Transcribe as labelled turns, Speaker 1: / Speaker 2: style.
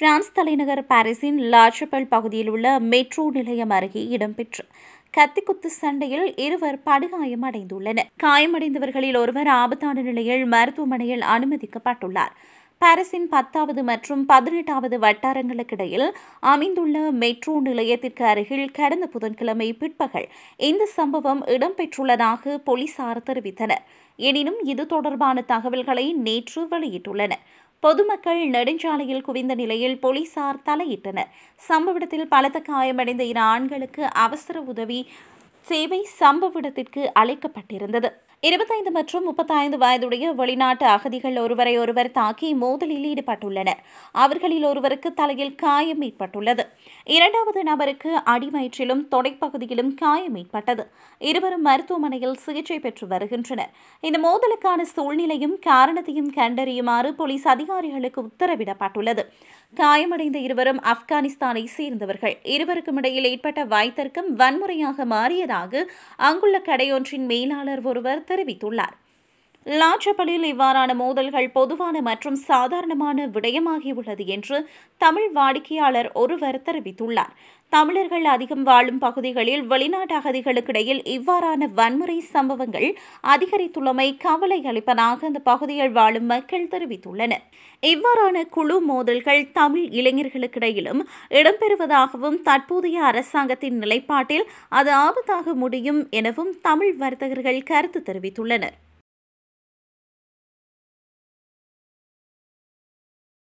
Speaker 1: France தலைநகர் பாரிஸின் லாச்சபல் பகுதியில் உள்ள மெட்ரோ நிலையம் அருகே இடம்பெற்று கத்திக்குத்து சண்டையில் இருவர் படுகாயம் அடைந்துள்ளனர் காயமடைந்தவர்களில் ஒருவர் ஆபத்தான நிலையில் மருத்துவமனையில் அனுமதிக்கப்பட்டுள்ளார் பாரிஸின் பத்தாவது மற்றும் பதினெட்டாவது வட்டாரங்களுக்கிடையில் அமைந்துள்ள மெட்ரோ நிலையத்திற்கு அருகில் கடந்த புதன்கிழமை பிற்பகல் இந்த சம்பவம் இடம்பெற்றுள்ளதாக போலீசார் தெரிவித்தனர் எனினும் இது தொடர்பான தகவல்களை நேற்று வெளியிட்டுள்ளனர் பொதுமக்கள் நெடுஞ்சாலையில் குவிந்த நிலையில் போலீசார் தலையிட்டனர் சம்பவ இடத்தில் பலத்த காயமடைந்த இரு ஆண்களுக்கு அவசர உதவி சேவை சம்பவத்திற்கு அழைக்கப்பட்டிருந்தது இருபத்தைந்து மற்றும் முப்பத்தைந்து வயதுடைய வெளிநாட்டு அகதிகள் ஒருவரை ஒருவர் தாக்கி மோதலில் ஈடுபட்டுள்ளனர் அவர்களில் ஒருவருக்கு தலையில் காயம் ஏற்பட்டுள்ளது இரண்டாவது நபருக்கு அடிமயிற்றிலும் தொடைப்பகுதியிலும் காயம் ஏற்பட்டது இருவரும் மருத்துவமனையில் சிகிச்சை பெற்று வருகின்றனர் இந்த மோதலுக்கான சூழ்நிலையும் காரணத்தையும் கண்டறியுமாறு போலீஸ் அதிகாரிகளுக்கு உத்தரவிடப்பட்டுள்ளது காயமடைந்த இருவரும் ஆப்கானிஸ்தானை சேர்ந்தவர்கள் இருவருக்கும் இடையில் ஏற்பட்ட வாய்த்தர்க்கம் வன்முறையாக மாறியது இருப்பதாக அங்குள்ள கடையொன்றின் மேலாளர் ஒருவர் தெரிவித்துள்ளார் லாச்சபலில் இவ்வாறான மோதல்கள் பொதுவான மற்றும் சாதாரணமான விடயமாகியுள்ளது என்று தமிழ் வாடிக்கையாளர் ஒருவர் தெரிவித்துள்ளார் தமிழர்கள் அதிகம் வாழும் பகுதிகளில் வெளிநாட்டு அகதிகளுக்கிடையில் இவ்வாறான வன்முறை சம்பவங்கள் அதிகரித்துள்ளமை கவலை அளிப்பதாக அந்த பகுதியில் வாழும் மக்கள் தெரிவித்துள்ளனர் இவ்வாறான குழு மோதல்கள் தமிழ் இளைஞர்களுக்கிடையிலும் இடம்பெறுவதாகவும் தற்போதைய அரசாங்கத்தின் நிலைப்பாட்டில் அது ஆபத்தாக முடியும் எனவும் தமிழ் வர்த்தகர்கள் கருத்து தெரிவித்துள்ளனா்